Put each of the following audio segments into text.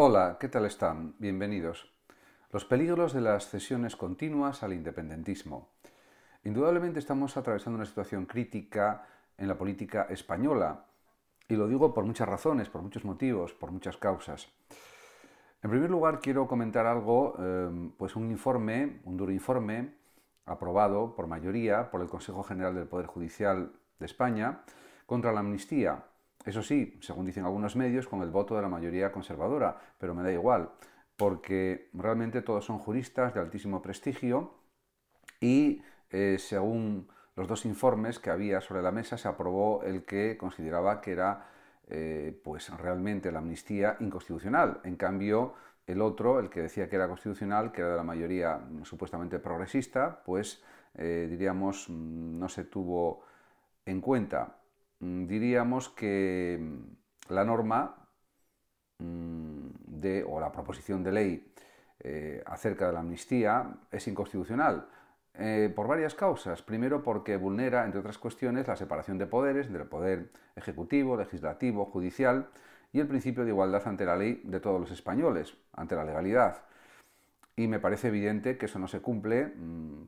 Hola, ¿qué tal están? Bienvenidos. Los peligros de las cesiones continuas al independentismo. Indudablemente estamos atravesando una situación crítica en la política española, y lo digo por muchas razones, por muchos motivos, por muchas causas. En primer lugar, quiero comentar algo, em, pues un informe, un duro informe, aprobado por mayoría por el Consejo General del Poder Judicial de España contra la amnistía, eso sí, según dicen algunos medios, con el voto de la mayoría conservadora, pero me da igual, porque realmente todos son juristas de altísimo prestigio y eh, según los dos informes que había sobre la mesa se aprobó el que consideraba que era eh, pues realmente la amnistía inconstitucional. En cambio, el otro, el que decía que era constitucional, que era de la mayoría mm, supuestamente progresista, pues eh, diríamos mm, no se tuvo en cuenta. Mm, diríamos que mm, la norma mm, de, o la proposición de ley eh, acerca de la amnistía es inconstitucional. Eh, por varias causas. Primero, porque vulnera, entre otras cuestiones, la separación de poderes entre el poder ejecutivo, legislativo, judicial y el principio de igualdad ante la ley de todos los españoles, ante la legalidad. Y me parece evidente que eso no se cumple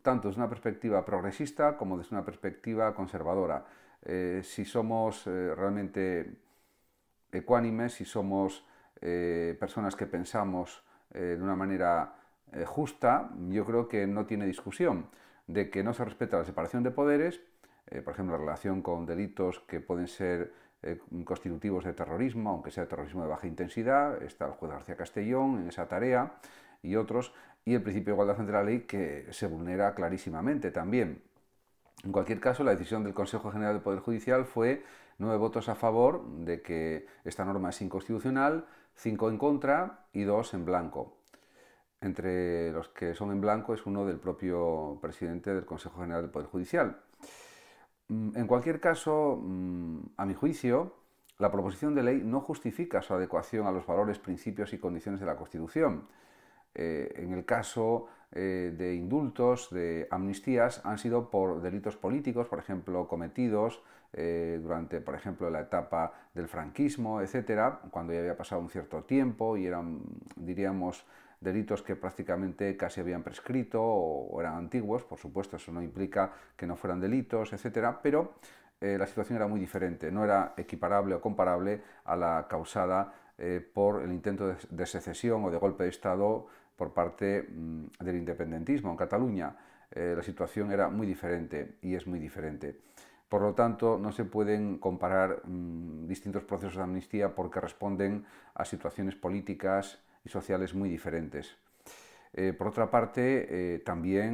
tanto desde una perspectiva progresista como desde una perspectiva conservadora. Eh, si somos eh, realmente ecuánimes, si somos eh, personas que pensamos de una manera justa, yo creo que no tiene discusión de que no se respeta la separación de poderes, por ejemplo, la relación con delitos que pueden ser constitutivos de terrorismo, aunque sea terrorismo de baja intensidad, está el juez García Castellón en esa tarea y otros, y el principio de igualdad ante la ley que se vulnera clarísimamente también. En cualquier caso, la decisión del Consejo General del Poder Judicial fue nueve votos a favor de que esta norma es inconstitucional, cinco en contra y dos en blanco. Entre los que son en blanco es uno del propio presidente del Consejo General del Poder Judicial. Mm, en cualquier caso, mm, a mi juicio, la proposición de ley no justifica su adecuación a los valores, principios y condiciones de la Constitución. Eh, en el caso eh, de indultos, de amnistías, han sido por delitos políticos, por ejemplo, cometidos eh, durante, por ejemplo, la etapa del franquismo, etcétera, cuando ya había pasado un cierto tiempo y eran, diríamos, delitos que prácticamente casi habían prescrito o, eran antiguos, por supuesto, eso no implica que no fueran delitos, etcétera, pero la situación era muy diferente, no era equiparable o comparable a la causada por el intento de secesión o de golpe de Estado por parte mm, del independentismo en Cataluña. Eh, la situación era muy diferente y es muy diferente. Por lo tanto, no se pueden comparar mm, distintos procesos de amnistía porque responden a situaciones políticas y sociales muy diferentes. Eh, por otra parte, eh, también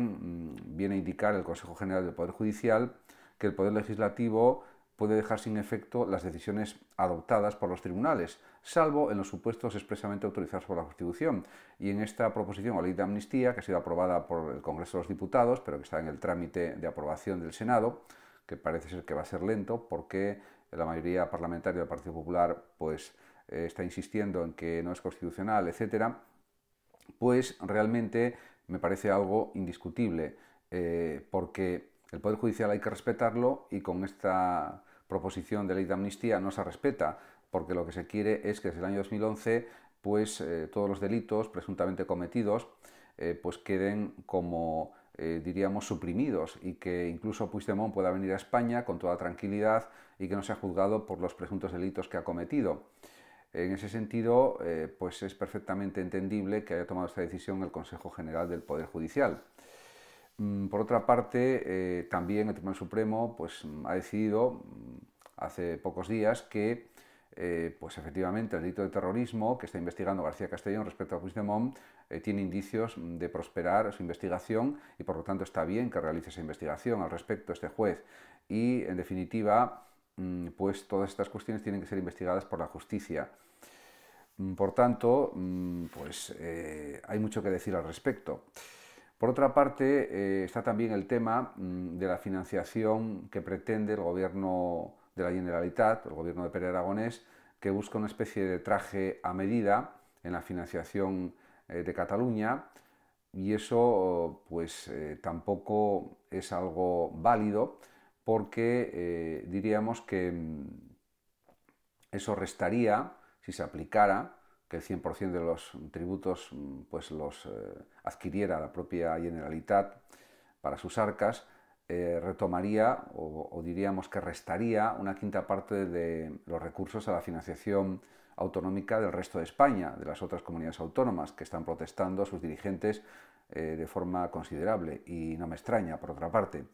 mm, viene a indicar el Consejo General del Poder Judicial que el Poder Legislativo puede dejar sin efecto las decisiones adoptadas por los tribunales, salvo en los supuestos expresamente autorizados por la Constitución. Y en esta proposición o ley de amnistía, que ha sido aprobada por el Congreso de los Diputados, pero que está en el trámite de aprobación del Senado, que parece ser que va a ser lento porque la mayoría parlamentaria del Partido Popular pues, eh, está insistiendo en que no es constitucional, etcétera, pues realmente me parece algo indiscutible, eh, porque el Poder Judicial hay que respetarlo y con esta proposición de ley de amnistía no se respeta porque lo que se quiere es que desde el año 2011 pues, eh, todos los delitos presuntamente cometidos eh, pues queden como eh, diríamos suprimidos y que incluso Puigdemont pueda venir a España con toda tranquilidad y que no sea juzgado por los presuntos delitos que ha cometido. En ese sentido, pues es perfectamente entendible que haya tomado esta decisión el Consejo General del Poder Judicial. Mm, por otra parte, también el Tribunal Supremo pues, ha decidido mm, hace pocos días que eh, pues efectivamente el delito de terrorismo que está investigando García Castellón respecto a de eh, tiene indicios de prosperar su investigación y por lo tanto está bien que realice esa investigación al respecto este juez. Y en definitiva, mm, pues todas estas cuestiones tienen que ser investigadas por la justicia. Mm, por tanto, mm, pues eh, hay mucho que decir al respecto. Por otra parte, eh, está también el tema de la financiación que pretende el gobierno de la Generalitat, el gobierno de Pere Aragonés, que busca una especie de traje a medida en la financiación eh, de Cataluña y eso pues eh, tampoco es algo válido porque eh, diríamos que mm, eso restaría, si se aplicara, que el 100% de los tributos mm, pues los adquiriera la propia Generalitat para sus arcas, eh, retomaría o, diríamos que restaría una quinta parte de los recursos a la financiación autonómica del resto de España, de las otras comunidades autónomas que están protestando a sus dirigentes eh, de forma considerable. Y no me extraña, por otra parte.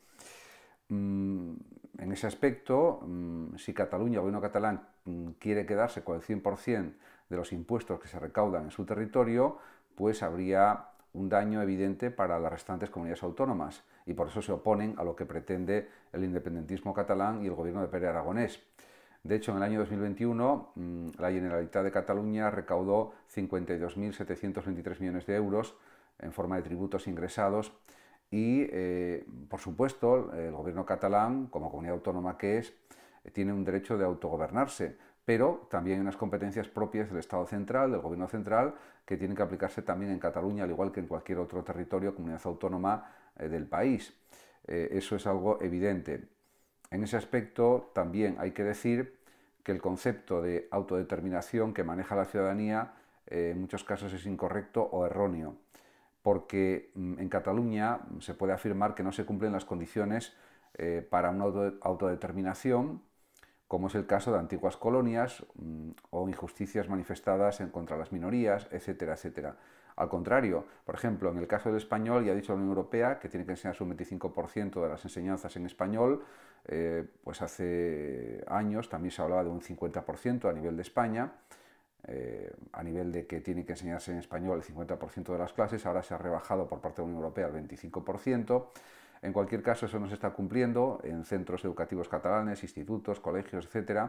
Mm, en ese aspecto, mm, si Cataluña, o gobierno catalán, mm, quiere quedarse con el 100% de los impuestos que se recaudan en su territorio, pues habría un daño evidente para las restantes comunidades autónomas y por eso se oponen a lo que pretende el independentismo catalán y el gobierno de Pere Aragonés. De hecho, en el año 2021, mm, la Generalitat de Cataluña recaudó 52.723 millones de euros en forma de tributos ingresados y, eh, por supuesto, el gobierno catalán, como comunidad autónoma que es, tiene un derecho de autogobernarse, pero también hay unas competencias propias del Estado central, del Gobierno central, que tienen que aplicarse también en Cataluña, al igual que en cualquier otro territorio, comunidad autónoma eh, del país. Eh, eso es algo evidente. En ese aspecto también hay que decir que el concepto de autodeterminación que maneja la ciudadanía eh, en muchos casos es incorrecto o erróneo, porque mm, en Cataluña mm, se puede afirmar que no se cumplen las condiciones para una autodeterminación como es el caso de antiguas colonias mm, o injusticias manifestadas en contra las minorías, etcétera, etcétera. Al contrario, por ejemplo, en el caso del español ya ha dicho la Unión Europea que tiene que enseñarse un 25% de las enseñanzas en español, eh, pues hace años también se hablaba de un 50% a nivel de España, eh, a nivel de que tiene que enseñarse en español el 50% de las clases, ahora se ha rebajado por parte de la Unión Europea el 25%. En cualquier caso, eso no se está cumpliendo en centros educativos catalanes, institutos, colegios, etc.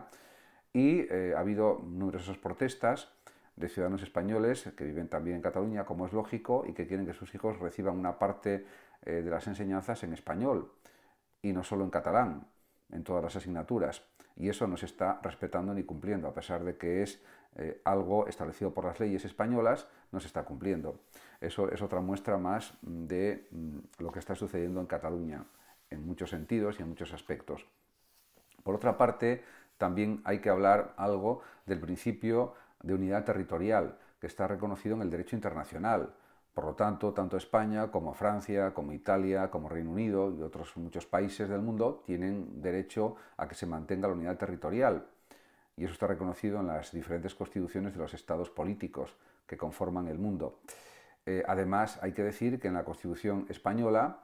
Y eh, ha habido numerosas protestas de ciudadanos españoles que viven también en Cataluña, como es lógico, y que quieren que sus hijos reciban una parte eh, de las enseñanzas en español, y no solo en catalán, en todas las asignaturas y eso no se está respetando ni cumpliendo, a pesar de que es eh, algo establecido por las leyes españolas, no se está cumpliendo. Eso es otra muestra más de mm, lo que está sucediendo en Cataluña, en muchos sentidos y en muchos aspectos. Por otra parte, también hay que hablar algo del principio de unidad territorial, que está reconocido en el derecho internacional. Por lo tanto, tanto España como Francia, como Italia, como Reino Unido y otros muchos países del mundo tienen derecho a que se mantenga la unidad territorial. Y eso está reconocido en las diferentes constituciones de los estados políticos que conforman el mundo. Eh, además, hay que decir que en la Constitución española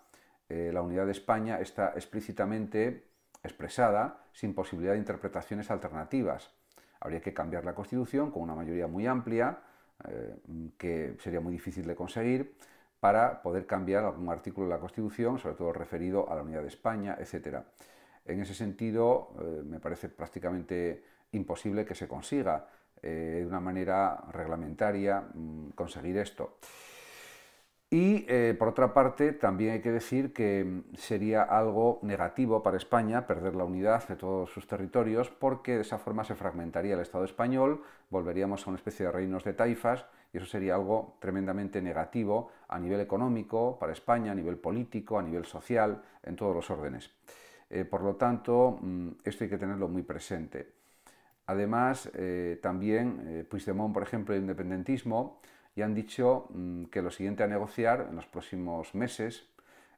eh, la unidad de España está explícitamente expresada sin posibilidad de interpretaciones alternativas. Habría que cambiar la Constitución con una mayoría muy amplia eh, que sería muy difícil de conseguir, para poder cambiar algún artículo de la Constitución, sobre todo referido a la unidad de España, etc. En ese sentido, eh, me parece prácticamente imposible que se consiga eh, de una manera reglamentaria mm, conseguir esto. Y eh, por otra parte, también hay que decir que mm, sería algo negativo para España perder la unidad de todos sus territorios, porque de esa forma se fragmentaría el Estado español, volveríamos a una especie de reinos de taifas, y eso sería algo tremendamente negativo a nivel económico para España, a nivel político, a nivel social, en todos los órdenes. Eh, por lo tanto, mm, esto hay que tenerlo muy presente. Además, eh, también Puigdemont, por ejemplo, el independentismo, y han dicho mm, que lo siguiente a negociar en los próximos meses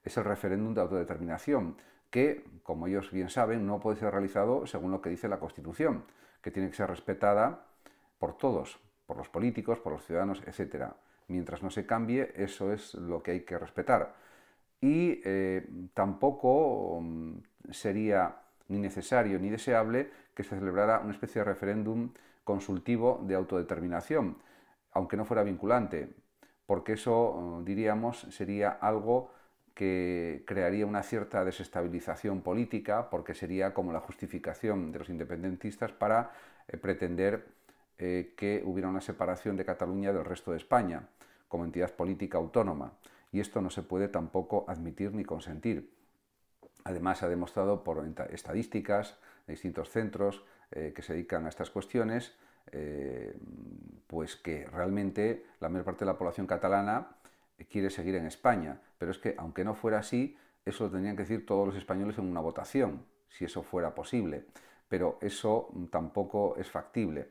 es el referéndum de autodeterminación, que, como ellos bien saben, no puede ser realizado según lo que dice la Constitución, que tiene que ser respetada por todos, por los políticos, por los ciudadanos, etc. Mientras no se cambie, eso es lo que hay que respetar. Y eh, tampoco mm, sería ni necesario ni deseable que se celebrara una especie de referéndum consultivo de autodeterminación, aunque no fuera vinculante, porque eso, mm, diríamos, sería algo que crearía una cierta desestabilización política, porque sería como la justificación de los independentistas para eh, pretender eh, que hubiera una separación de Cataluña del resto de España, como entidad política autónoma. Y esto no se puede tampoco admitir ni consentir. Además, se ha demostrado por estadísticas de distintos centros eh, que se dedican a estas cuestiones, eh, pues que realmente la mayor parte de la población catalana quiere seguir en España. Pero es que, aunque no fuera así, eso lo tendrían que decir todos los españoles en una votación, si eso fuera posible. Pero eso mm, tampoco es factible,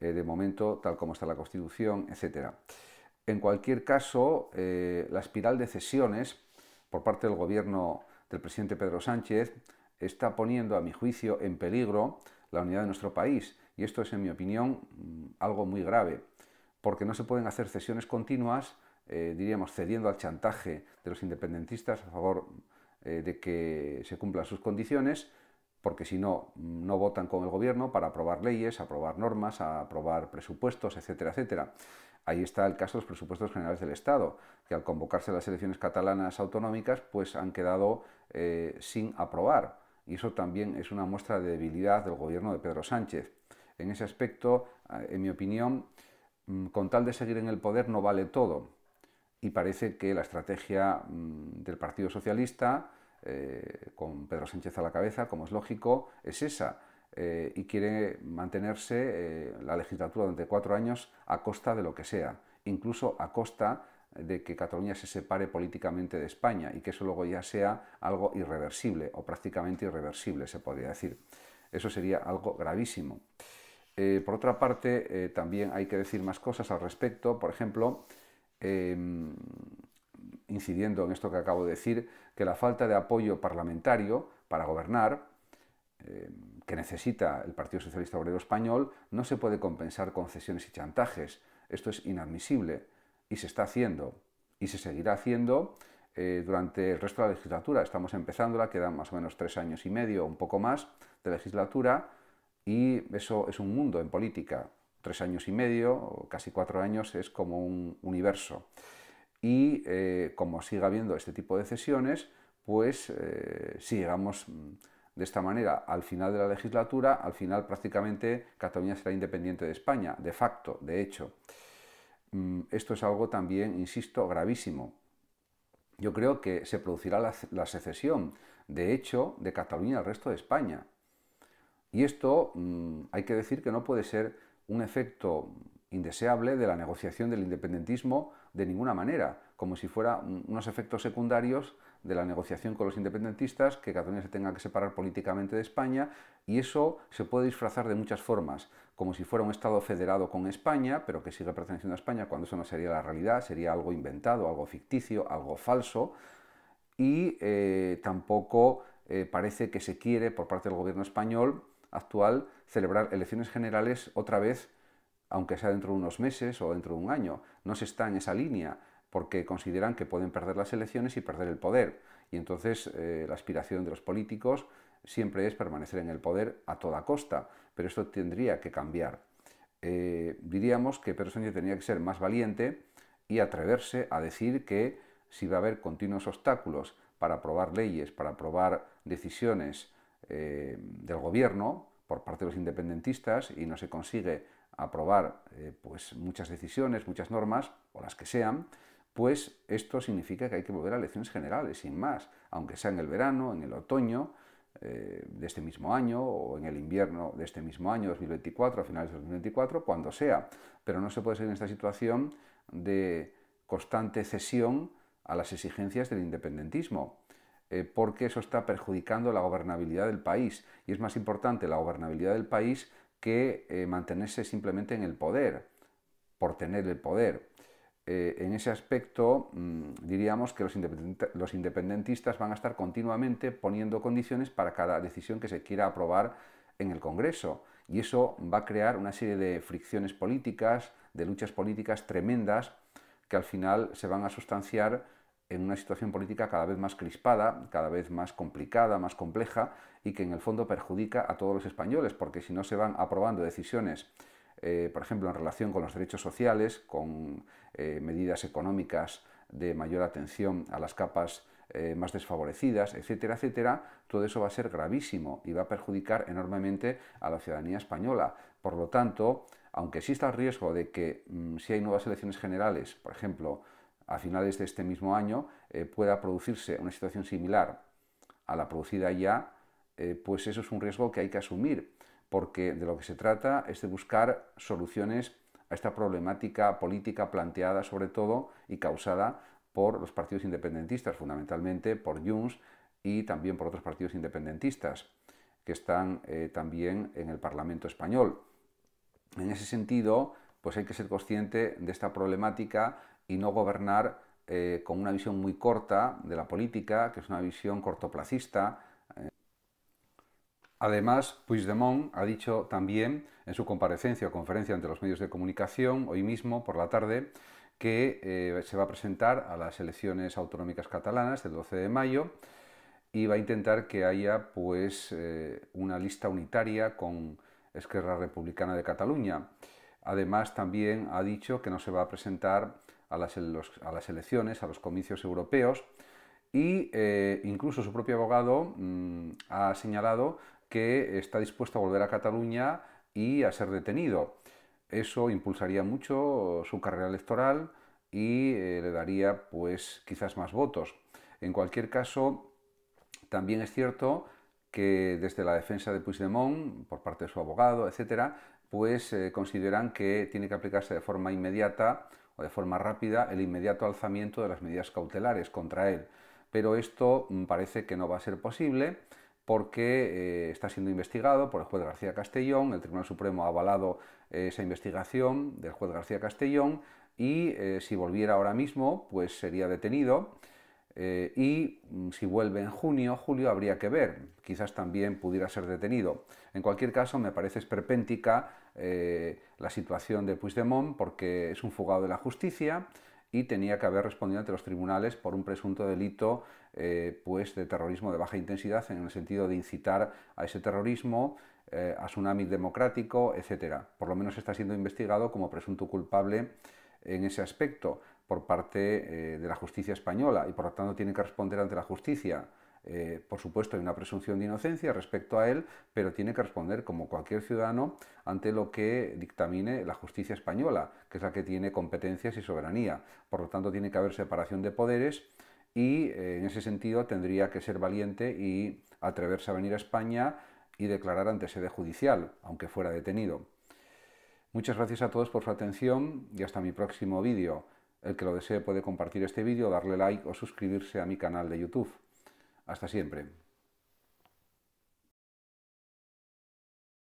eh, de momento, tal como está la Constitución, etc. En cualquier caso, eh, la espiral de cesiones por parte del gobierno del presidente Pedro Sánchez está poniendo, a mi juicio, en peligro la unidad de nuestro país, y esto es, en mi opinión, mm, algo muy grave, porque no se pueden hacer cesiones continuas, eh, diríamos, cediendo al chantaje de los independentistas a favor eh, de que se cumplan sus condiciones, porque si no, mm, no votan con el gobierno para aprobar leyes, aprobar normas, aprobar presupuestos, etcétera, etcétera. Ahí está el caso de los presupuestos generales del Estado, que al convocarse las elecciones catalanas autonómicas, pues han quedado eh, sin aprobar. Y eso también es una muestra de debilidad del gobierno de Pedro Sánchez. En ese aspecto, ah, en mi opinión, mm, con tal de seguir en el poder no vale todo. Y parece que la estrategia mm, del Partido Socialista, eh, con Pedro Sánchez a la cabeza, como es lógico, es esa. Eh, y quiere mantenerse eh, la legislatura durante cuatro años a costa de lo que sea, incluso a costa de que Cataluña se separe políticamente de España y que eso luego ya sea algo irreversible o prácticamente irreversible, se podría decir. Eso sería algo gravísimo. Eh, por otra parte, eh, también hay que decir más cosas al respecto, por ejemplo, em, incidiendo en esto que acabo de decir, que la falta de apoyo parlamentario para gobernar em, que necesita el Partido Socialista Obrero Español no se puede compensar con cesiones y chantajes. Esto es inadmisible y se está haciendo y se seguirá haciendo eh, durante el resto de la legislatura. Estamos empezándola, quedan más o menos tres años y medio, un poco más, de legislatura, y eso es un mundo en política. Tres años y medio, casi cuatro años, es como un universo. Y eh, como siga habiendo este tipo de cesiones, pues eh, si llegamos mm, de esta manera al final de la legislatura, al final prácticamente Cataluña será independiente de España, de facto, de hecho. Mm, esto es algo también, insisto, gravísimo. Yo creo que se producirá la secesión, de hecho, de Cataluña al resto de España. Y esto mm, hay que decir que no puede ser un efecto indeseable de la negociación del independentismo de ninguna manera, como si fuera unos efectos secundarios de la negociación con los independentistas, que Cataluña se tenga que separar políticamente de España, y eso se puede disfrazar de muchas formas, como si fuera un Estado federado con España, pero que sigue perteneciendo a España, cuando eso no sería la realidad, sería algo inventado, algo ficticio, algo falso, y eh, tampoco eh, parece que se quiere por parte del gobierno español actual celebrar elecciones generales otra vez, aunque sea dentro de unos meses o dentro de un año. No se está en esa línea porque consideran que pueden perder las elecciones y perder el poder. Y entonces eh, la aspiración de los políticos siempre es permanecer en el poder a toda costa, pero esto tendría que cambiar. Eh, diríamos que Pedro Sánchez tenía que ser más valiente y atreverse a decir que si va a haber continuos obstáculos para aprobar leyes, para aprobar decisiones, eh, del gobierno por parte de los independentistas y no se consigue aprobar eh, pues muchas decisiones, muchas normas, o las que sean, pues esto significa que hay que volver a elecciones generales, sin más, aunque sea en el verano, en el otoño eh, de este mismo año o en el invierno de este mismo año, 2024, a finales de 2024, cuando sea. Pero no se puede ser en esta situación de constante cesión a las exigencias del independentismo. Eh, porque eso está perjudicando la gobernabilidad del país. Y es más importante la gobernabilidad del país que eh, mantenerse simplemente en el poder, por tener el poder. Eh, en ese aspecto mm, diríamos que los, los, independentistas van a estar continuamente poniendo condiciones para cada decisión que se quiera aprobar en el Congreso. Y eso va a crear una serie de fricciones políticas, de luchas políticas tremendas que al final se van a sustanciar en una situación política cada vez más crispada, cada vez más complicada, más compleja y que en el fondo perjudica a todos los españoles, porque si no se van aprobando decisiones, eh, por ejemplo, en relación con los derechos sociales, con eh, medidas económicas de mayor atención a las capas eh, más desfavorecidas, etcétera, etcétera, todo eso va a ser gravísimo y va a perjudicar enormemente a la ciudadanía española. Por lo tanto, aunque exista el riesgo de que mm, si hay nuevas elecciones generales, por ejemplo, a finales de este mismo año eh, pueda producirse una situación similar a la producida ya, eh, pues eso es un riesgo que hay que asumir, porque de lo que se trata es de buscar soluciones a esta problemática política planteada sobre todo y causada por los partidos independentistas, fundamentalmente por Junts y también por otros partidos independentistas que están eh, también en el Parlamento español. En ese sentido, pues hay que ser consciente de esta problemática y no gobernar eh, con una visión muy corta de la política, que es una visión cortoplacista. Eh, además, Puigdemont ha dicho también en su comparecencia o conferencia ante los medios de comunicación, hoy mismo por la tarde, que eh, se va a presentar a las elecciones autonómicas catalanas del 12 de mayo y va a intentar que haya pues, una lista unitaria con Esquerra Republicana de Cataluña. Además, también ha dicho que no se va a presentar a las, elecciones, a los comicios europeos, y eh, incluso su propio abogado mm, ha señalado que está dispuesto a volver a Cataluña y a ser detenido. Eso impulsaría mucho su carrera electoral y eh, le daría pues quizás más votos. En cualquier caso, también es cierto que desde la defensa de Puigdemont, por parte de su abogado, etcétera, pues eh, consideran que tiene que aplicarse de forma inmediata de forma rápida el inmediato alzamiento de las medidas cautelares contra él. Pero esto mm, parece que no va a ser posible porque eh, está siendo investigado por el juez García Castellón, el Tribunal Supremo ha avalado eh, esa investigación del juez García Castellón y eh, si volviera ahora mismo pues sería detenido eh, y mm, si vuelve en junio, julio, habría que ver. Quizás también pudiera ser detenido. En cualquier caso, me parece esperpéntica eh, la situación de Puigdemont porque es un fugado de la justicia y tenía que haber respondido ante los tribunales por un presunto delito eh, pues de terrorismo de baja intensidad en el sentido de incitar a ese terrorismo, a tsunami democrático, etc. Por lo menos está siendo investigado como presunto culpable en ese aspecto por parte eh, de la justicia española y por lo tanto tiene que responder ante la justicia. Eh, por supuesto, hay una presunción de inocencia respecto a él, pero tiene que responder como cualquier ciudadano ante lo que dictamine la justicia española, que es la que tiene competencias y soberanía. Por lo tanto, tiene que haber separación de poderes y eh, en ese sentido tendría que ser valiente y atreverse a venir a España y declarar ante sede judicial, aunque fuera detenido. Muchas gracias a todos por su atención y hasta mi próximo vídeo. El que lo desee puede compartir este vídeo, darle like o suscribirse a mi canal de YouTube. Hasta siempre.